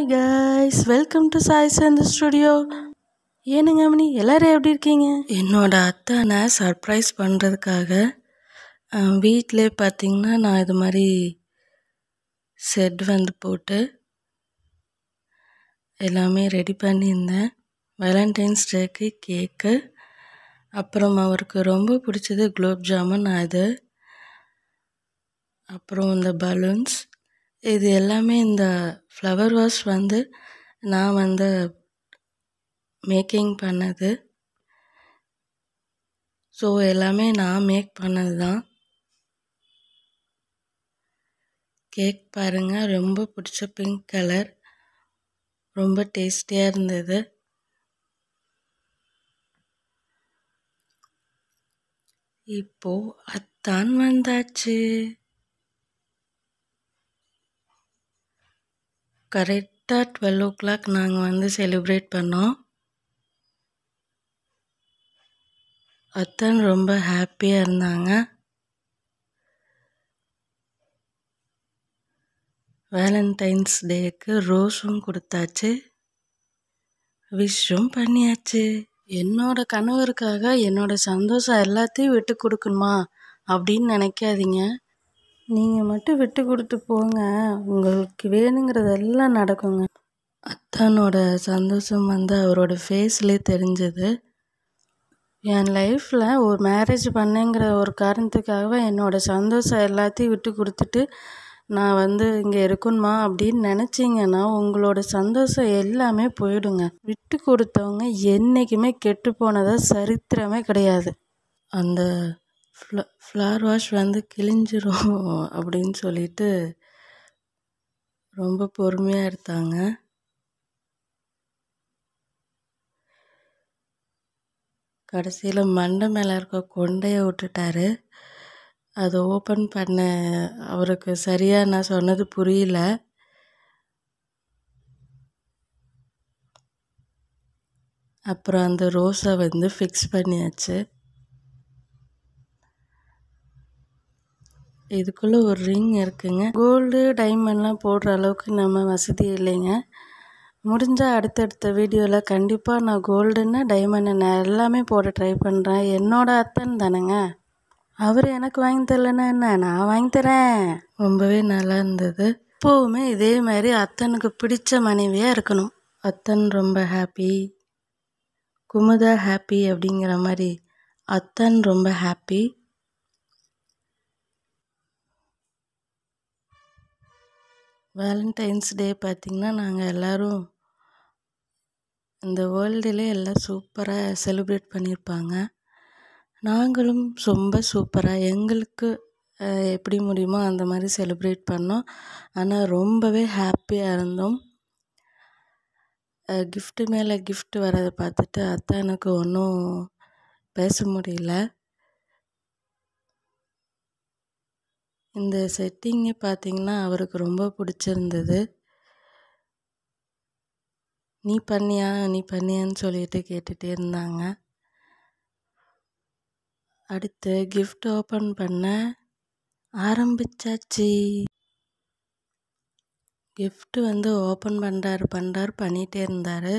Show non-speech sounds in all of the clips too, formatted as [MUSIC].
hi guys welcome to Sai Chand studio ஏனுங்க மணி எல்லோரும் எப்படி இருக்கீங்க என்னோடய அத்தானை சர்ப்ரைஸ் பண்ணுறதுக்காக வீட்டிலே பார்த்திங்கன்னா நான் இது மாதிரி செட் வந்து போட்டு எல்லாமே ரெடி பண்ணியிருந்தேன் வேலண்டைன்ஸ் டேக்கு கேக்கு அப்புறம் அவருக்கு ரொம்ப பிடிச்சது குலோப் ஜாமுன் அது அப்புறம் இந்த பலூன்ஸ் இது எல்லாமே இந்த ஃப்ளவர் வாஷ் வந்து நான் வந்து மேக்கிங் பண்ணது ஸோ எல்லாமே நான் மேக் பண்ணது தான் கேக் பாருங்கள் ரொம்ப பிடிச்ச பிங்க் கலர் ரொம்ப டேஸ்டியாக இருந்தது இப்போது அத்தான் வந்தாச்சு கரெக்டாக டுவெல் ஓ கிளாக் நாங்கள் வந்து செலிப்ரேட் பண்ணோம் அத்தன் ரொம்ப ஹாப்பியாக இருந்தாங்க வேலண்டைன்ஸ் டேக்கு ரோஸும் கொடுத்தாச்சு விஷும் பண்ணியாச்சு என்னோட கணவருக்காக என்னோட சந்தோஷம் எல்லாத்தையும் விட்டு கொடுக்கணுமா அப்படின்னு நினைக்காதீங்க நீங்கள் மட்டும் விட்டு கொடுத்து போங்க உங்களுக்கு வேணுங்கிறதெல்லாம் நடக்குங்க அத்தானோட சந்தோஷம் வந்து அவரோட ஃபேஸ்லேயே தெரிஞ்சது என் லைஃப்பில் ஒரு மேரேஜ் பண்ணேங்கிற ஒரு காரணத்துக்காகவே என்னோடய சந்தோஷம் எல்லாத்தையும் விட்டு கொடுத்துட்டு நான் வந்து இங்கே இருக்கணுமா அப்படின்னு நினச்சிங்கன்னா உங்களோட சந்தோஷம் எல்லாமே போயிடுங்க விட்டு கொடுத்தவங்க என்றைக்குமே கெட்டு போனதாக சரித்திரமே கிடையாது அந்த ஃப்ள ஃப்ளார் வாஷ் வந்து கிழிஞ்சிரும் [LAUGHS] அப்படின்னு சொல்லிட்டு ரொம்ப பொறுமையாக எடுத்தாங்க கடைசியில் மண்டை மேலே இருக்க கொண்டையை விட்டுட்டாரு அதை ஓப்பன் பண்ண அவருக்கு சரியாக நான் சொன்னது புரியல அப்புறம் அந்த ரோஸை வந்து ஃபிக்ஸ் பண்ணியாச்சு இதுக்குள்ளே ஒரு ரிங் இருக்குங்க கோல்டு டைமண்ட்லாம் போடுற அளவுக்கு நம்ம வசதி இல்லைங்க முடிஞ்சால் அடுத்தடுத்த வீடியோவில் கண்டிப்பாக நான் கோல்டுன்னு டைமண்ட் நான் எல்லாமே போட ட்ரை பண்ணுறேன் என்னோடய அத்தன் தானேங்க அவர் எனக்கு வாங்கி தரலன்னா என்ன நான் வாங்கி தரேன் ரொம்பவே நல்லா இருந்தது எப்போவுமே இதே மாதிரி அத்தனுக்கு பிடிச்ச மனைவியாக இருக்கணும் அத்தன் ரொம்ப ஹாப்பி குமுதா ஹாப்பி அப்படிங்கிற மாதிரி அத்தன் ரொம்ப ஹாப்பி வேலண்டைன்ஸ் டே பார்த்திங்கன்னா நாங்கள் எல்லோரும் இந்த வேர்ல்டுலே எல்லாம் சூப்பராக செலிப்ரேட் பண்ணியிருப்பாங்க நாங்களும் ரொம்ப சூப்பராக எங்களுக்கு எப்படி முடியுமோ அந்த மாதிரி செலிப்ரேட் பண்ணோம் ஆனால் ரொம்பவே ஹாப்பியாக இருந்தோம் கிஃப்ட்டு மேலே கிஃப்ட் வரதை பார்த்துட்டு அத்தானுக்கு ஒன்றும் பேச முடியல இந்த செட்டிங்கு பார்த்தீங்கன்னா அவருக்கு ரொம்ப பிடிச்சிருந்தது நீ பண்ணியா நீ பண்ணியான்னு சொல்லிட்டு கேட்டுகிட்டே இருந்தாங்க அடுத்து கிஃப்ட் ஓப்பன் பண்ண ஆரம்பிச்சாச்சு கிஃப்ட்டு வந்து ஓப்பன் பண்ணுறாரு பண்ணுறாரு பண்ணிகிட்டே இருந்தார்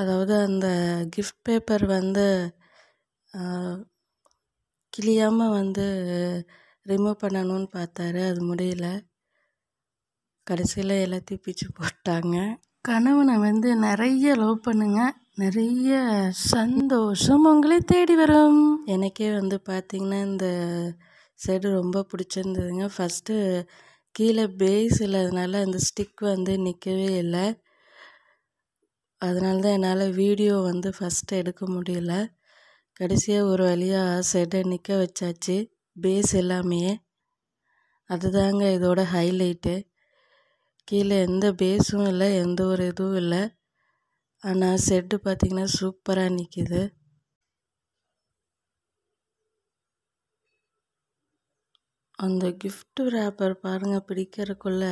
அதாவது அந்த கிஃப்ட் பேப்பர் வந்து கிளியாமல் வந்து ரிமூவ் பண்ணணுன்னு பார்த்தாரு அது முடியல கடைசியில் எல்லாத்தையும் பிச்சு போட்டாங்க கணவனை வந்து நிறைய லவ் பண்ணுங்க நிறைய சந்தோஷம் உங்களே தேடி வரும் எனக்கே வந்து பார்த்தீங்கன்னா இந்த செடு ரொம்ப பிடிச்சிருந்ததுங்க ஃபஸ்ட்டு கீழே பேஸ் இல்லாதனால அந்த ஸ்டிக் வந்து நிற்கவே இல்லை அதனால தான் என்னால் வீடியோ வந்து ஃபஸ்ட்டு எடுக்க முடியல கடைசியாக ஒரு வழியாக செட்டை நிற்க வச்சாச்சு பேஸ் எல்லாமே அதுதாங்க இதோட ஹைலைட்டு கீழே எந்த பேஸும் இல்லை எந்த ஒரு இதுவும் இல்லை ஆனால் செட்டு பார்த்திங்கன்னா சூப்பராக நிற்கிது அந்த கிஃப்ட் ரேப்பர் பாருங்கள் பிடிக்கிறதுக்குள்ள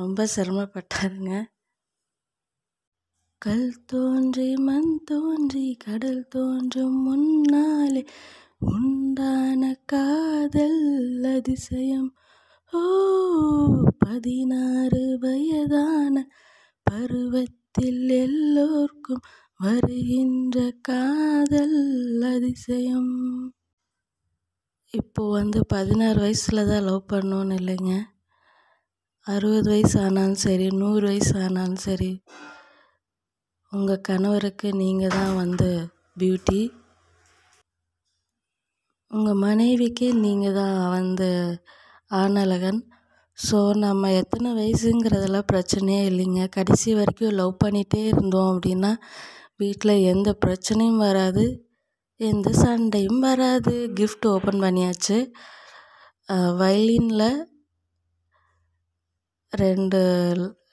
ரொம்ப சிரமப்பட்டாருங்க கல் தோன்றி மண் தோன்றி கடல் தோன்றும் முன்னாலே உண்டான காதல் அதிசயம் ஓ பதினாறு வயதான பருவத்தில் எல்லோருக்கும் வருகின்ற காதல் அதிசயம் இப்போது வந்து பதினாறு வயசில் தான் லவ் பண்ணோன்னு இல்லைங்க அறுபது வயசு ஆனாலும் சரி நூறு வயசு ஆனாலும் சரி உங்கள் கணவருக்கு நீங்கள் தான் வந்து பியூட்டி உங்கள் மனைவிக்கு நீங்கள் தான் வந்து ஆணழகன் ஸோ நம்ம எத்தனை வயசுங்கிறதுல பிரச்சனையே இல்லைங்க கடைசி வரைக்கும் லவ் பண்ணிகிட்டே இருந்தோம் அப்படின்னா வீட்டில் எந்த பிரச்சனையும் வராது எந்த சண்டையும் வராது கிஃப்ட் ஓப்பன் பண்ணியாச்சு வயலினில் ரெண்டு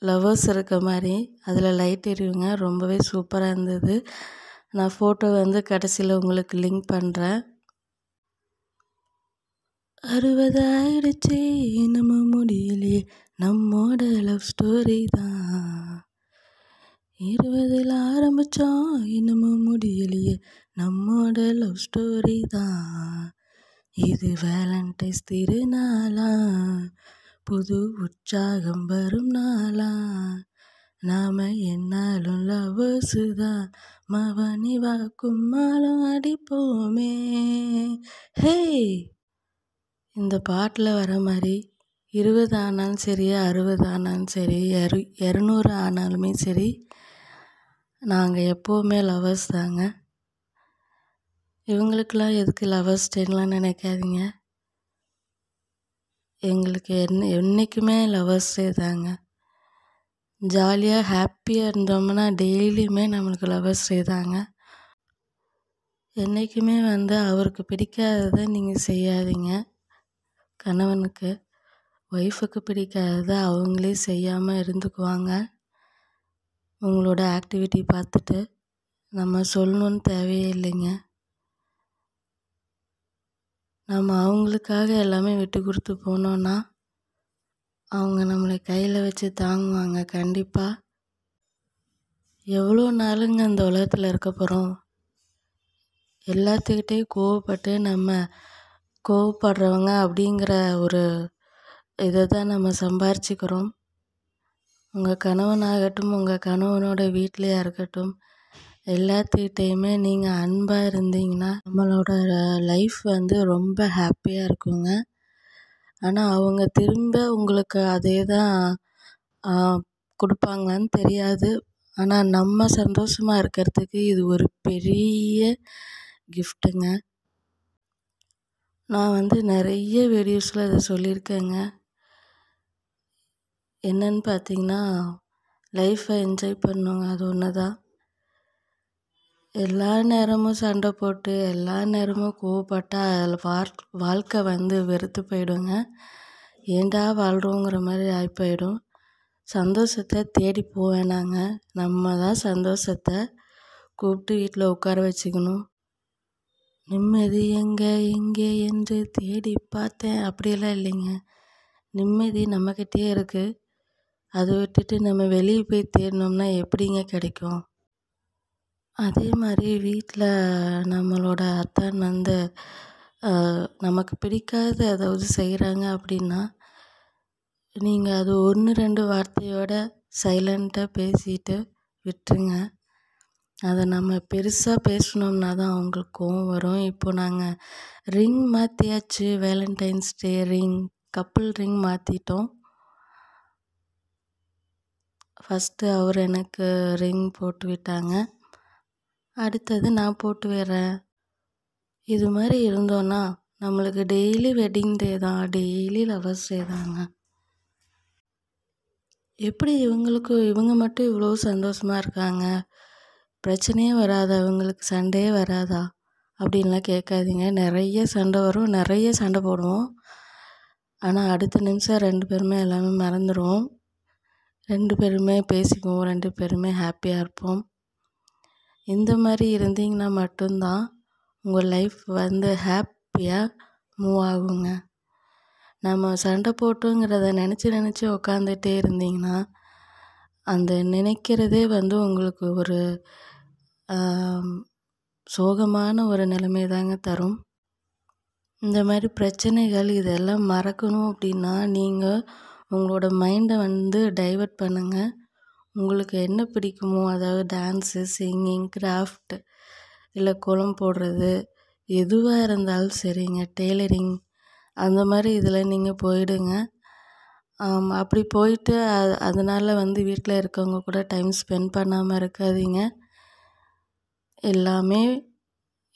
லவ்வர்ஸ் இருக்க மாதிரி அதில் லைட் எரியுங்க ரொம்பவே சூப்பராக இருந்தது நான் ஃபோட்டோ வந்து கடைசியில் உங்களுக்கு லிங்க் பண்ணுறேன் அறுபது ஆயிடுச்சு நம்ம முடியலையே நம்மோட லவ் ஸ்டோரி தான் இருபதில் ஆரம்பித்தோம் இன்னமும் முடியலையே நம்மோட லவ் ஸ்டோரி தான் இது வேலண்டைஸ் திருநாளா புது உற்சாகம் வரும் நாளா நாம என்னாலும் லவ்வர்ஸு தான் வாக்கும் மாலும் அடிப்போமே ஹே இந்த பாட்டில் வர மாதிரி இருபது ஆனாலும் சரி அறுபது ஆனாலும் சரி எரு இரநூறு ஆனாலுமே சரி நாங்கள் எப்போவுமே லவ்வர்ஸ் தாங்க இவங்களுக்கெல்லாம் எதுக்கு லவ்வர்ஸ் டேன்லாம் நினைக்காதீங்க எங்களுக்கு என்ன என்றைக்குமே லவ்வர்ஸே தாங்க ஜாலியாக ஹாப்பியாக இருந்தோம்னா டெய்லியுமே நம்மளுக்கு லவ்வர்ஸே தாங்க என்றைக்குமே வந்து அவருக்கு பிடிக்காததை நீங்கள் செய்யாதீங்க கணவனுக்கு ஒய்ஃபுக்கு பிடிக்காததை அவங்களே செய்யாமல் இருந்துக்குவாங்க உங்களோட ஆக்டிவிட்டி பார்த்துட்டு நம்ம சொல்லணுன்னு தேவையே இல்லைங்க நம்ம அவங்களுக்காக எல்லாமே விட்டு கொடுத்து போனோன்னா அவங்க நம்மளை கையில் வச்சு தாங்குவாங்க கண்டிப்பாக எவ்வளோ நாளுங்க இந்த உலகத்தில் இருக்க போகிறோம் எல்லாத்துக்கிட்டேயும் கோவப்பட்டு நம்ம கோவப்படுறவங்க அப்படிங்கிற ஒரு இதை தான் நம்ம சம்பாரிச்சுக்கிறோம் உங்கள் கணவனாகட்டும் உங்கள் கணவனோட வீட்டிலையாக இருக்கட்டும் எல்லாத்துக்கிட்டையுமே நீங்கள் அன்பாக இருந்தீங்கன்னா நம்மளோட லைஃப் வந்து ரொம்ப ஹாப்பியாக இருக்குங்க ஆனால் அவங்க திரும்ப உங்களுக்கு அதே தான் கொடுப்பாங்களான்னு தெரியாது ஆனால் நம்ம சந்தோஷமாக இருக்கிறதுக்கு இது ஒரு பெரிய கிஃப்ட்டுங்க நான் வந்து நிறைய வீடியோஸில் இதை சொல்லியிருக்கேங்க என்னன்னு பார்த்தீங்கன்னா லைஃப்பை என்ஜாய் பண்ணுங்க அது ஒன்று தான் எல்லா நேரமும் சண்டை போட்டு எல்லா நேரமும் கோவப்பட்டால் அதில் வாழ்க்கை வந்து வெறுத்து போயிடுங்க ஏன்டா வாழ்கிறோங்கிற மாதிரி ஆகிப்போயிடும் சந்தோஷத்தை தேடி போவேனாங்க நம்ம தான் சந்தோஷத்தை கூப்பிட்டு வீட்டில் உட்கார வச்சுக்கணும் நிம்மதி எங்கே எங்கே என்று தேடி பார்த்தேன் அப்படியெல்லாம் இல்லைங்க நிம்மதி நம்மக்கிட்டே இருக்குது அதை விட்டுட்டு நம்ம வெளியே போய் தேடினோம்னா எப்படிங்க கிடைக்கும் அதே மாதிரி வீட்டில் நம்மளோட அத்தான் வந்து நமக்கு பிடிக்காத ஏதாவது செய்கிறாங்க அப்படின்னா நீங்கள் அது ஒன்று ரெண்டு வார்த்தையோட சைலண்ட்டாக பேசிட்டு விட்டுருங்க அதை நம்ம பெருசாக பேசணும்னா தான் அவங்களுக்கு கோவம் வரும் இப்போ நாங்கள் ரிங் மாற்றியாச்சு valentine's day ring couple ring மாற்றிட்டோம் ஃபஸ்ட்டு அவர் எனக்கு ரிங் போட்டு விட்டாங்க அடுத்தது நான் போட்டு வரேன் இது மாதிரி இருந்தோன்னா நம்மளுக்கு டெய்லி வெட்டிங் டே தான் டெய்லி லவர்ஸ் டே தாங்க எப்படி இவங்களுக்கு இவங்க மட்டும் இவ்வளோ சந்தோஷமாக இருக்காங்க பிரச்சனையே வராதா இவங்களுக்கு சண்டையே வராதா அப்படின்லாம் கேட்காதீங்க நிறைய சண்டை வரும் நிறைய சண்டை போடுவோம் ஆனால் அடுத்த நிமிஷம் ரெண்டு பேருமே எல்லாமே மறந்துடுவோம் ரெண்டு பேருமே பேசிக்குவோம் ரெண்டு பேருமே ஹாப்பியாக இருப்போம் இந்த மாதிரி இருந்தீங்கன்னா மட்டும்தான் உங்கள் லைஃப் வந்து ஹாப்பியாக மூவ் ஆகுங்க நம்ம சண்டை போட்டுங்கிறத நினச்சி நினச்சி உக்காந்துட்டே இருந்தீங்கன்னா அந்த நினைக்கிறதே வந்து உங்களுக்கு ஒரு சோகமான ஒரு நிலைமை தாங்க தரும் இந்த மாதிரி பிரச்சனைகள் இதெல்லாம் மறக்கணும் அப்படின்னா நீங்கள் உங்களோட மைண்டை வந்து டைவெர்ட் பண்ணுங்கள் உங்களுக்கு என்ன பிடிக்குமோ அதாவது டான்ஸு சிங்கிங் கிராஃப்ட் இல்லை குளம் போடுறது எதுவாக இருந்தாலும் சரிங்க டெய்லரிங் அந்த மாதிரி இதில் நீங்கள் போயிடுங்க அப்படி போயிட்டு அது அதனால் வந்து வீட்டில் இருக்கவங்க கூட டைம் ஸ்பெண்ட் பண்ணாமல் இருக்காதீங்க எல்லாமே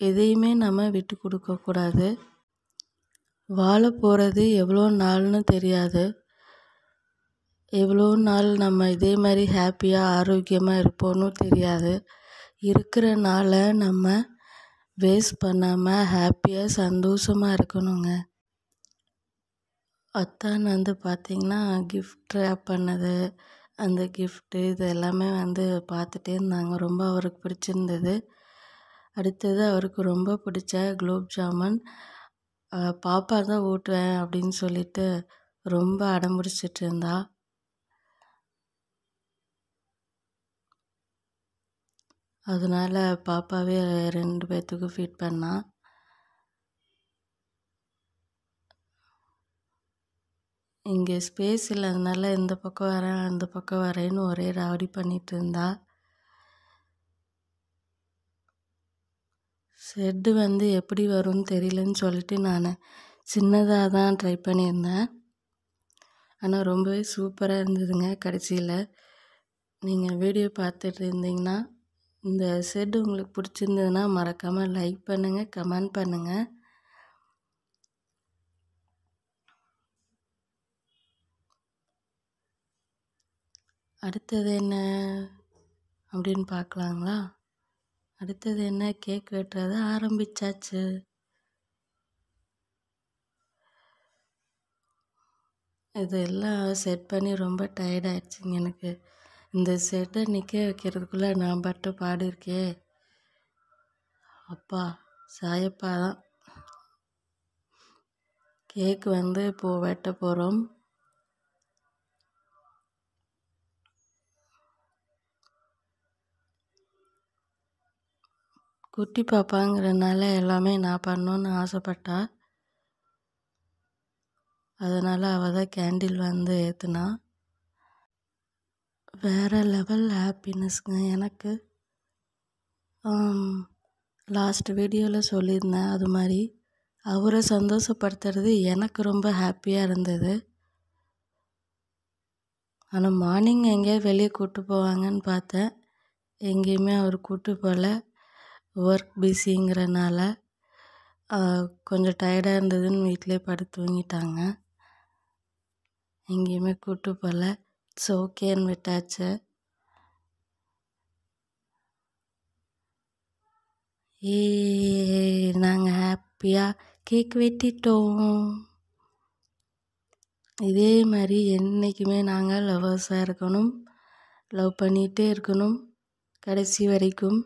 எதையுமே நம்ம விட்டு கொடுக்கக்கூடாது வாழ போகிறது எவ்வளோ நாள்னு தெரியாது எவ்வளோ நாள் நம்ம இதே மாதிரி ஹாப்பியாக ஆரோக்கியமாக இருப்போன்னு தெரியாது இருக்கிற நாளை நம்ம வேஸ்ட் பண்ணாமல் ஹாப்பியாக சந்தோஷமாக இருக்கணுங்க அத்தான் வந்து பார்த்திங்கன்னா கிஃப்ட் ரேப் பண்ணது அந்த கிஃப்ட்டு இது எல்லாமே வந்து பார்த்துட்டே இருந்தாங்க ரொம்ப அவருக்கு பிடிச்சிருந்தது அடுத்தது அவருக்கு ரொம்ப பிடிச்ச குலோப் ஜாமுன் பாப்பா தான் ஓட்டுவேன் அப்படின்னு சொல்லிட்டு ரொம்ப அடம்பிடிச்சிட்டு இருந்தாள் அதனால பாப்பாவே ரெண்டு பேர்த்துக்கும் ஃபீட் பண்ணால் இங்கே ஸ்பேஸ் இல்லாதனால இந்த பக்கம் வரேன் அந்த பக்கம் வரேன்னு ஒரே ராவடி பண்ணிகிட்டு இருந்தா ஷெட்டு வந்து எப்படி வரும்னு தெரியலன்னு சொல்லிட்டு நான் சின்னதாக தான் ட்ரை பண்ணியிருந்தேன் ஆனால் ரொம்பவே சூப்பராக இருந்ததுங்க கடைசியில் நீங்கள் வீடியோ பார்த்துட்டு இருந்தீங்கன்னா இந்த செட்டு உங்களுக்கு பிடிச்சிருந்ததுன்னா மறக்காமல் லைக் பண்ணுங்கள் கமெண்ட் பண்ணுங்கள் அடுத்தது என்ன அப்படின்னு பார்க்கலாங்களா அடுத்தது என்ன கேக் வெட்டுறது ஆரம்பித்தாச்சு இதெல்லாம் செட் பண்ணி ரொம்ப டயர்டாயிடுச்சுங்க எனக்கு இந்த செட்டை நிற்க வைக்கிறதுக்குள்ளே நான் பட்ட பாடிருக்கே அப்பா சாயப்பா தான் கேக் வந்து இப்போது வெட்ட போகிறோம் குட்டி பாப்பாங்கிறதுனால எல்லாமே நான் பண்ணணுன்னு ஆசைப்பட்டா அதனால் அவள் தான் கேண்டில் வந்து ஏற்றுனா வேறு லெவல் ஹாப்பினஸ்ங்க எனக்கு லாஸ்ட்டு வீடியோவில் சொல்லியிருந்தேன் அது மாதிரி அவரை சந்தோஷப்படுத்துறது எனக்கு ரொம்ப ஹாப்பியாக இருந்தது ஆனால் மார்னிங் எங்கேயாவது வெளியே கூப்பிட்டு போவாங்கன்னு பார்த்தேன் எங்கேயுமே அவர் கூப்பிட்டு போகல ஒர்க் பிஸிங்கிறனால கொஞ்சம் டயர்டாக இருந்ததுன்னு வீட்டிலே படுத்து தூங்கிட்டாங்க எங்கேயுமே கூப்பிட்டு போகல இட்ஸ் ஓகேன்னு விட்டாச்சு ஏ நாங்கள் ஹாப்பியாக கேக் வெட்டிட்டோம் இதே மாதிரி என்றைக்குமே நாங்கள் லவ்வர்ஸாக இருக்கணும் லவ் பண்ணிகிட்டே இருக்கணும் கடைசி வரைக்கும்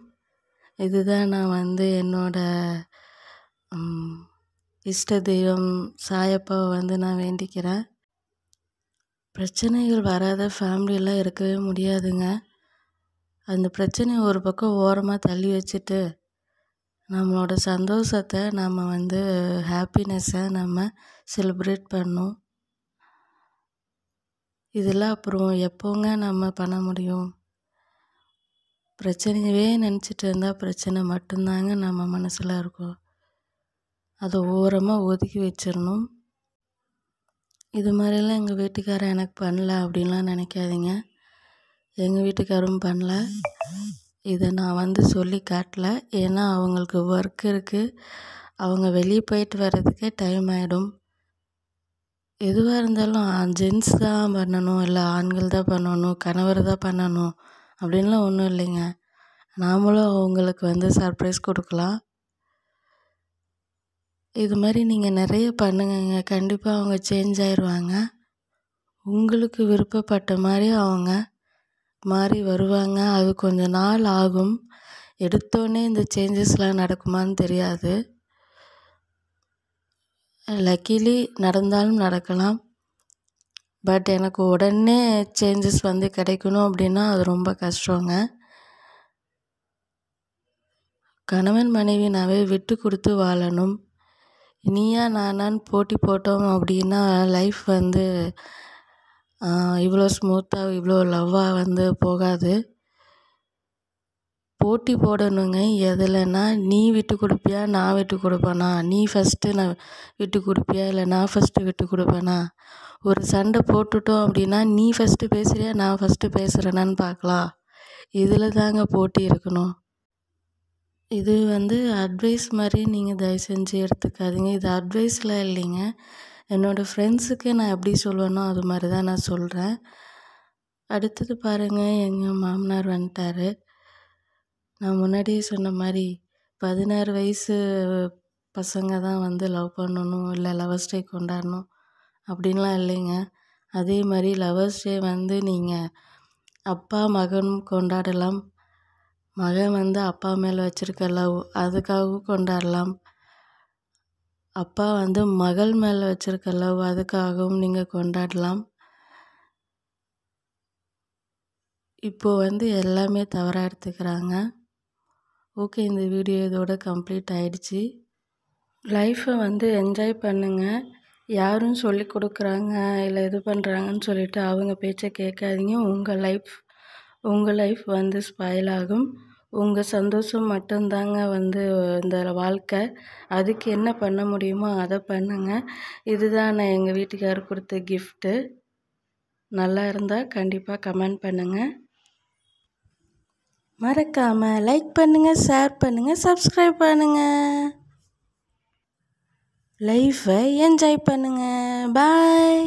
இதுதான் நான் வந்து என்னோடய இஷ்ட தெய்வம் சாயப்பாவை வந்து நான் வேண்டிக்கிறேன் பிரச்சனைகள் வராத ஃபேமிலியெல்லாம் இருக்கவே முடியாதுங்க அந்த பிரச்சனையை ஒரு பக்கம் ஓரமாக தள்ளி வச்சுட்டு நம்மளோட சந்தோஷத்தை நம்ம வந்து ஹாப்பினஸ்ஸை நம்ம செலிப்ரேட் பண்ணும் இதெல்லாம் அப்புறம் எப்போங்க நம்ம பண்ண முடியும் பிரச்சனையவே நினச்சிட்டு இருந்தால் பிரச்சனை மட்டும்தாங்க நம்ம மனசில் இருக்கும் அதை ஓரமாக ஒதுக்கி வச்சிடணும் இது மாதிரிலாம் எங்கள் வீட்டுக்காரர் எனக்கு பண்ணல அப்படின்லாம் நினைக்காதீங்க எங்கள் வீட்டுக்காரரும் பண்ணல இதை நான் வந்து சொல்லி காட்டல ஏன்னா அவங்களுக்கு ஒர்க் இருக்குது அவங்க வெளியே போயிட்டு வர்றதுக்கே டைம் ஆகிடும் எதுவாக இருந்தாலும் ஜென்ஸ் தான் பண்ணணும் இல்லை ஆண்கள் தான் பண்ணணும் கணவர் தான் பண்ணணும் அப்படின்லாம் ஒன்றும் இல்லைங்க நாமளும் அவங்களுக்கு வந்து சர்ப்ரைஸ் கொடுக்கலாம் இது மாதிரி நீங்கள் நிறைய பண்ணுங்கங்க கண்டிப்பாக அவங்க சேஞ்ச் ஆயிடுவாங்க உங்களுக்கு விருப்பப்பட்ட மாதிரி அவங்க மாறி வருவாங்க அது கொஞ்சம் நாள் ஆகும் எடுத்தோடனே இந்த சேஞ்சஸ்லாம் நடக்குமான்னு தெரியாது லக்கிலி நடந்தாலும் நடக்கலாம் பட் எனக்கு உடனே சேஞ்சஸ் வந்து கிடைக்கணும் அப்படின்னா அது ரொம்ப கஷ்டங்க கணவன் மனைவினாவே விட்டு கொடுத்து வாழணும் நீயா நானான்னு போட்டி போட்டோம் அப்படின்னா லைஃப் வந்து இவ்வளோ ஸ்மூத்தாக இவ்வளோ லவ்வாக வந்து போகாது போட்டி போடணுங்க எதுலன்னா நீ விட்டு கொடுப்பியா நான் விட்டு கொடுப்பேனா நீ ஃபஸ்ட்டு நான் விட்டு கொடுப்பியா இல்லை நான் ஃபஸ்ட்டு விட்டு கொடுப்பேனா ஒரு சண்டை போட்டுட்டோம் அப்படின்னா நீ ஃபஸ்ட்டு பேசுகிறியா நான் ஃபஸ்ட்டு பேசுகிறேனான்னு பார்க்கலாம் இதில் தாங்க போட்டி இருக்கணும் இது வந்து அட்வைஸ் மாதிரி நீங்கள் தயவு செஞ்சு எடுத்துக்காதீங்க இது அட்வைஸ்லாம் இல்லைங்க என்னோடய ஃப்ரெண்ட்ஸுக்கு நான் எப்படி சொல்லுவேனோ அது மாதிரி தான் நான் சொல்கிறேன் அடுத்தது பாருங்கள் எங்கள் மாமனார் வந்துட்டார் நான் முன்னாடியே சொன்ன மாதிரி பதினாறு வயசு பசங்க தான் வந்து லவ் பண்ணணும் இல்லை லவ்வர்ஸ் டே கொண்டாடணும் அப்படின்லாம் இல்லைங்க அதே மாதிரி லவ்வர்ஸ் டே வந்து நீங்கள் அப்பா மகனும் கொண்டாடலாம் மகன் வந்து அப்பா மேலே வச்சிருக்க லவ் அதுக்காக கொண்டாடலாம் அப்பா வந்து மகள் மேலே வச்சிருக்க லவ் அதுக்காகவும் நீங்கள் கொண்டாடலாம் இப்போது வந்து எல்லாமே தவறாக எடுத்துக்கிறாங்க ஓகே இந்த வீடியோ இதோட கம்ப்ளீட் ஆயிடுச்சு லைஃப்பை வந்து என்ஜாய் பண்ணுங்கள் யாரும் சொல்லி கொடுக்குறாங்க இல்லை இது பண்ணுறாங்கன்னு சொல்லிட்டு அவங்க பேச்சை கேட்காதீங்க உங்கள் லைஃப் உங்கள் லைஃப் வந்து ஸ்பைல் ஆகும் உங்கள் சந்தோஷம் மட்டும்தாங்க வந்து இந்த வாழ்க்கை அதுக்கு என்ன பண்ண முடியுமோ அதை பண்ணுங்கள் இதுதான் நான் எங்கள் வீட்டுக்காரர் கொடுத்த கிஃப்ட்டு நல்லா இருந்தால் கண்டிப்பாக கமெண்ட் பண்ணுங்கள் மறக்காமல் லைக் பண்ணுங்கள் ஷேர் பண்ணுங்கள் சப்ஸ்கிரைப் பண்ணுங்கள் லைஃப்பை என்ஜாய் பண்ணுங்கள் பாய்